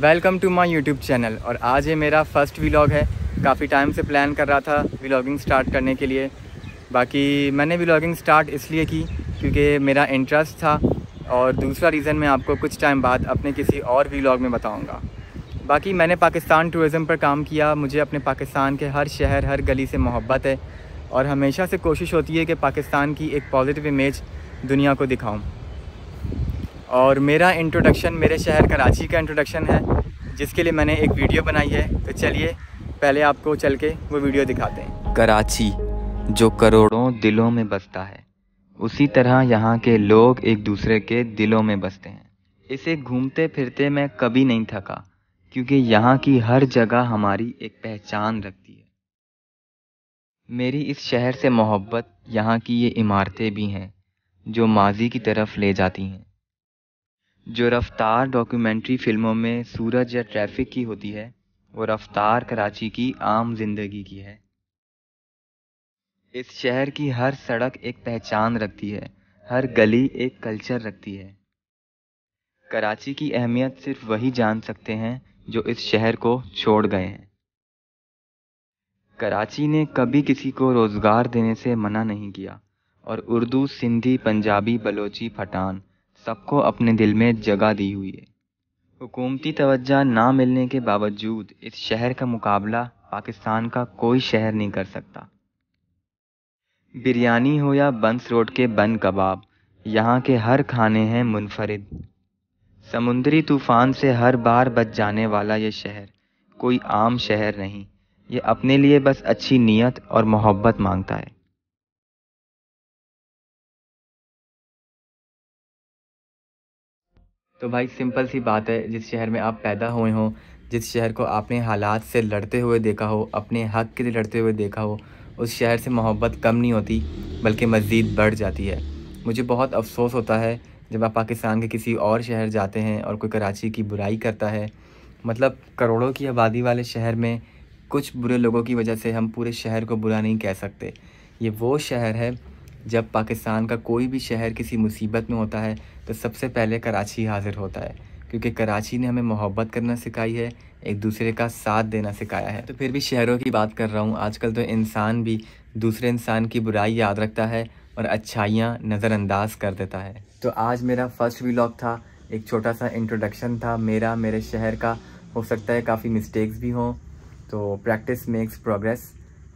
welcome to my YouTube channel और आज ये मेरा फर्स्ट व्लॉग है काफ़ी टाइम से प्लान कर रहा था व्लॉगिंग स्टार्ट करने के लिए बाकी मैंने व्लॉगिंग स्टार्ट इसलिए की क्योंकि मेरा इंटरेस्ट था और दूसरा रीज़न मैं आपको कुछ टाइम बाद अपने किसी और व्लॉग में बताऊँगा बाकी मैंने पाकिस्तान टूरिज़म पर काम किया मुझे अपने पाकिस्तान के हर शहर हर गली से मोहब्बत है और हमेशा से कोशिश होती है कि पाकिस्तान की एक पॉजिटिव इमेज दुनिया को दिखाऊँ और मेरा इंट्रोडक्शन मेरे शहर कराची का इंट्रोडक्शन है जिसके लिए मैंने एक वीडियो बनाई है तो चलिए पहले आपको चल के वो वीडियो दिखाते हैं कराची जो करोड़ों दिलों में बसता है उसी तरह यहाँ के लोग एक दूसरे के दिलों में बसते हैं इसे घूमते फिरते मैं कभी नहीं थका क्योंकि यहाँ की हर जगह हमारी एक पहचान रखती है मेरी इस शहर से मोहब्बत यहाँ की ये इमारतें भी हैं जो माजी की तरफ ले जाती हैं जो रफ्तार डॉक्यूमेंट्री फिल्मों में सूरज या ट्रैफिक की होती है वो रफ्तार कराची की आम जिंदगी की है इस शहर की हर सड़क एक पहचान रखती है हर गली एक कल्चर रखती है कराची की अहमियत सिर्फ वही जान सकते हैं जो इस शहर को छोड़ गए हैं कराची ने कभी किसी को रोज़गार देने से मना नहीं किया और उर्दू सिंधी पंजाबी बलोची फटान सबको अपने दिल में जगह दी हुई है हुकूमती तवज्जा ना मिलने के बावजूद इस शहर का मुकाबला पाकिस्तान का कोई शहर नहीं कर सकता बिरयानी हो या बंस रोड के बन कबाब यहाँ के हर खाने हैं मुनफरद समुद्री तूफ़ान से हर बार बच जाने वाला ये शहर कोई आम शहर नहीं ये अपने लिए बस अच्छी नीयत और मोहब्बत मांगता है तो भाई सिंपल सी बात है जिस शहर में आप पैदा हुए हों जिस शहर को आपने हालात से लड़ते हुए देखा हो अपने हक के लिए लड़ते हुए देखा हो उस शहर से मोहब्बत कम नहीं होती बल्कि मज़ीद बढ़ जाती है मुझे बहुत अफसोस होता है जब आप पाकिस्तान के किसी और शहर जाते हैं और कोई कराची की बुराई करता है मतलब करोड़ों की आबादी वाले शहर में कुछ बुरे लोगों की वजह से हम पूरे शहर को बुरा नहीं कह सकते ये वो शहर है जब पाकिस्तान का कोई भी शहर किसी मुसीबत में होता है तो सबसे पहले कराची हाजिर होता है क्योंकि कराची ने हमें मोहब्बत करना सिखाई है एक दूसरे का साथ देना सिखाया है तो फिर भी शहरों की बात कर रहा हूँ आजकल तो इंसान भी दूसरे इंसान की बुराई याद रखता है और अच्छाइयाँ नज़रअंदाज कर देता है तो आज मेरा फर्स्ट व्लॉग था एक छोटा सा इंट्रोडक्शन था मेरा मेरे शहर का हो सकता है काफ़ी मिस्टेक्स भी हों तो प्रैक्टिस मेक्स प्रोग्रेस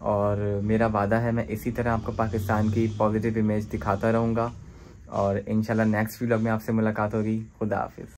और मेरा वादा है मैं इसी तरह आपको पाकिस्तान की पॉजिटिव इमेज दिखाता रहूँगा और इन नेक्स्ट व्लॉग में आपसे मुलाकात होगी खुदा हाफिज़